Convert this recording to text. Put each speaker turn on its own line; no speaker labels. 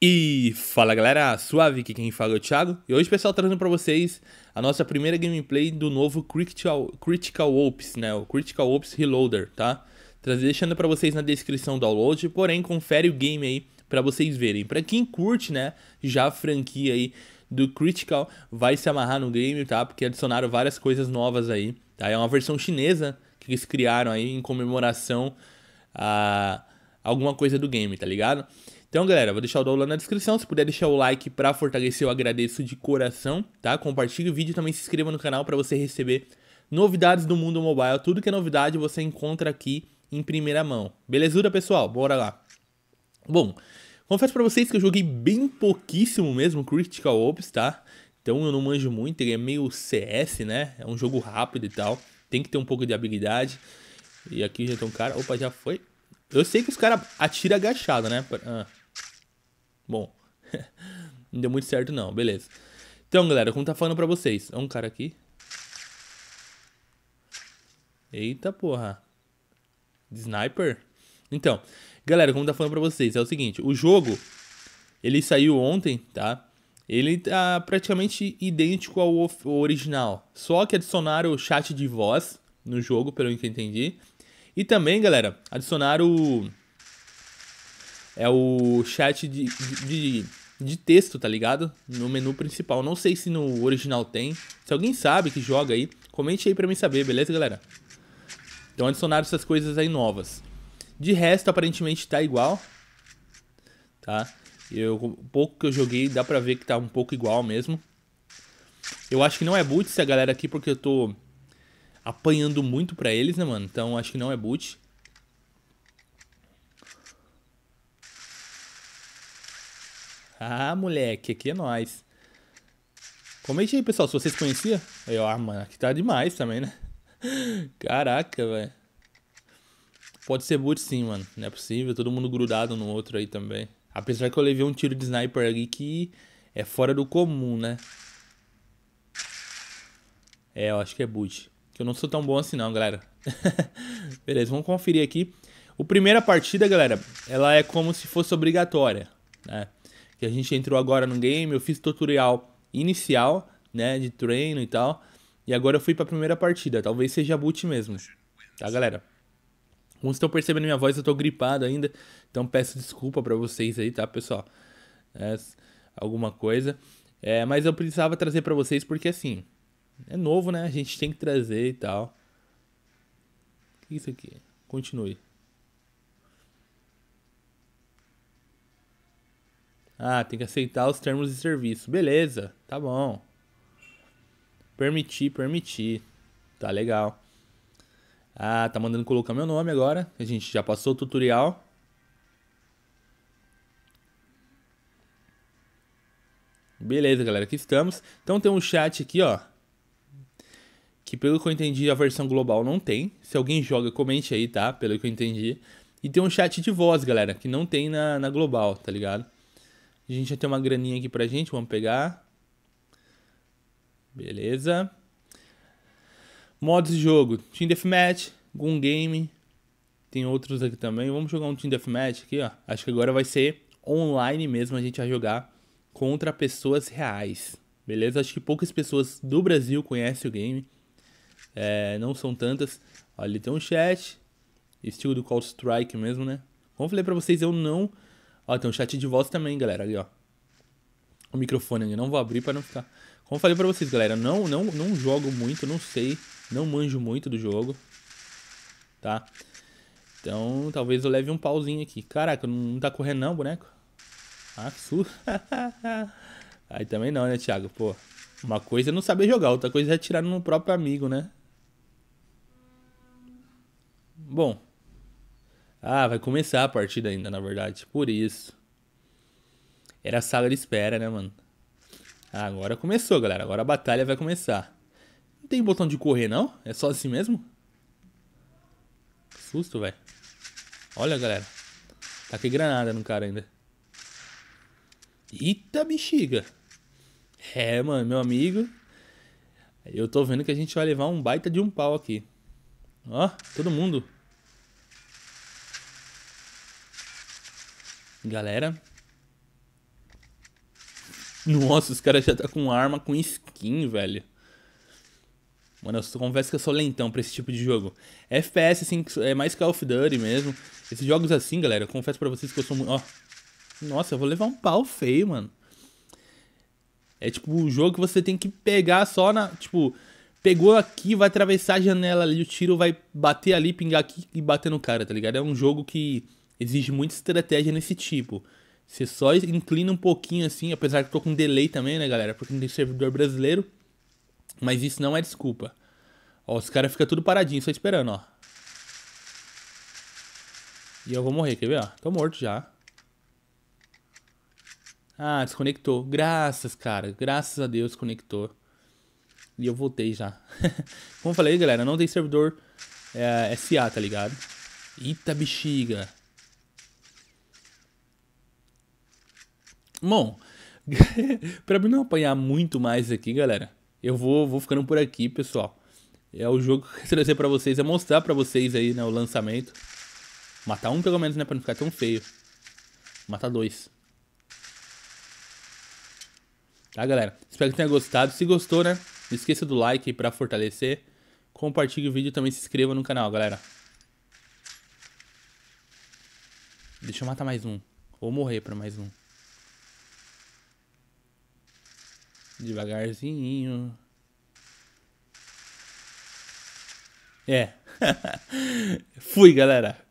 E fala galera, suave aqui quem fala é o Thiago E hoje pessoal trazendo pra vocês a nossa primeira gameplay do novo Critical, Critical Ops, né? O Critical Ops Reloader, tá? Deixando pra vocês na descrição o download, porém confere o game aí pra vocês verem Pra quem curte, né, já a franquia aí do Critical vai se amarrar no game, tá? Porque adicionaram várias coisas novas aí, tá? É uma versão chinesa que eles criaram aí em comemoração a alguma coisa do game, tá ligado? Então, galera, vou deixar o download na descrição. Se puder deixar o like pra fortalecer, eu agradeço de coração, tá? Compartilhe o vídeo e também se inscreva no canal para você receber novidades do mundo mobile. Tudo que é novidade você encontra aqui em primeira mão. Belezura, pessoal? Bora lá. Bom, confesso para vocês que eu joguei bem pouquíssimo mesmo Critical Ops, tá? Então eu não manjo muito, ele é meio CS, né? É um jogo rápido e tal. Tem que ter um pouco de habilidade. E aqui já tem um cara. Opa, já foi. Eu sei que os caras atiram agachado, né? Ah, Bom, não deu muito certo não, beleza. Então, galera, como tá falando pra vocês, é um cara aqui. Eita porra. sniper? Então, galera, como tá falando pra vocês, é o seguinte, o jogo, ele saiu ontem, tá? Ele tá praticamente idêntico ao original, só que adicionaram o chat de voz no jogo, pelo que eu entendi. E também, galera, adicionaram é o chat de, de, de texto, tá ligado? No menu principal. Não sei se no original tem. Se alguém sabe que joga aí, comente aí pra mim saber, beleza, galera? Então adicionaram essas coisas aí novas. De resto, aparentemente tá igual. Tá? Eu, o pouco que eu joguei, dá pra ver que tá um pouco igual mesmo. Eu acho que não é boot essa galera aqui, porque eu tô apanhando muito pra eles, né, mano? Então acho que não é boot. Ah, moleque, aqui é nós. Comente aí, pessoal, se vocês conheciam. Eu, ah, mano, aqui tá demais também, né? Caraca, velho. Pode ser boot sim, mano. Não é possível, todo mundo grudado no outro aí também. Apesar que eu levei um tiro de sniper ali que é fora do comum, né? É, eu acho que é boot. Que eu não sou tão bom assim não, galera. Beleza, vamos conferir aqui. O primeira partida, galera, ela é como se fosse obrigatória, né? que a gente entrou agora no game, eu fiz tutorial inicial, né, de treino e tal, e agora eu fui pra primeira partida, talvez seja boot mesmo, tá galera? Como estão percebendo minha voz, eu tô gripado ainda, então peço desculpa para vocês aí, tá pessoal? É, alguma coisa, é, mas eu precisava trazer para vocês porque assim, é novo né, a gente tem que trazer e tal. O que é isso aqui? Continue. Ah, tem que aceitar os termos de serviço. Beleza, tá bom. Permitir, permitir. Tá legal. Ah, tá mandando colocar meu nome agora. A gente já passou o tutorial. Beleza, galera, aqui estamos. Então tem um chat aqui, ó. Que pelo que eu entendi, a versão global não tem. Se alguém joga, comente aí, tá? Pelo que eu entendi. E tem um chat de voz, galera, que não tem na, na global, tá ligado? A gente já tem uma graninha aqui pra gente, vamos pegar. Beleza. Modos de jogo: Team Deathmatch, Gun Game. Tem outros aqui também. Vamos jogar um Team Deathmatch aqui, ó. Acho que agora vai ser online mesmo. A gente vai jogar contra pessoas reais. Beleza? Acho que poucas pessoas do Brasil conhecem o game. É, não são tantas. Olha, ali tem um chat. Estilo do Call Strike mesmo, né? Como eu falei pra vocês, eu não Ó, tem um chat de voz também, galera, ali, ó. O microfone ali, não vou abrir para não ficar... Como eu falei pra vocês, galera, não, não, não jogo muito, não sei, não manjo muito do jogo, tá? Então, talvez eu leve um pauzinho aqui. Caraca, não tá correndo não, boneco? Ah, que susto. Aí também não, né, Thiago? Pô, uma coisa é não saber jogar, outra coisa é tirar no próprio amigo, né? Bom, ah, vai começar a partida ainda, na verdade. Por isso. Era a sala de espera, né, mano? Ah, agora começou, galera. Agora a batalha vai começar. Não tem botão de correr, não? É só assim mesmo? Susto, velho. Olha, galera. Tá que granada no cara ainda. Eita bexiga. É, mano, meu amigo. Eu tô vendo que a gente vai levar um baita de um pau aqui. Ó, todo mundo. galera. Nossa, os caras já tá com arma com skin, velho. Mano, eu confesso que eu sou lentão pra esse tipo de jogo. FPS, assim, é mais Call of Duty mesmo. Esses jogos assim, galera, eu confesso pra vocês que eu sou muito... Ó, nossa, eu vou levar um pau feio, mano. É tipo um jogo que você tem que pegar só na... Tipo, pegou aqui, vai atravessar a janela ali, o tiro vai bater ali, pingar aqui e bater no cara, tá ligado? É um jogo que exige muita estratégia nesse tipo. Você só inclina um pouquinho assim, apesar que eu tô com delay também, né, galera? Porque não tem servidor brasileiro. Mas isso não é desculpa. Ó, os caras ficam tudo paradinho, só esperando, ó. E eu vou morrer, quer ver, ó? Tô morto já. Ah, desconectou. Graças, cara. Graças a Deus conectou. E eu voltei já. Como eu falei, galera, não tem servidor é, SA, tá ligado? Eita bexiga. Bom, para mim não apanhar muito mais aqui, galera, eu vou, vou ficando por aqui, pessoal. É o jogo que eu trazer para vocês, é mostrar para vocês aí, né, o lançamento. Matar um pelo menos, né, pra não ficar tão feio. Matar dois. Tá, galera? Espero que tenha gostado. Se gostou, né, não esqueça do like para fortalecer. Compartilhe o vídeo e também se inscreva no canal, galera. Deixa eu matar mais um. Ou morrer pra mais um. Devagarzinho. É. Fui, galera.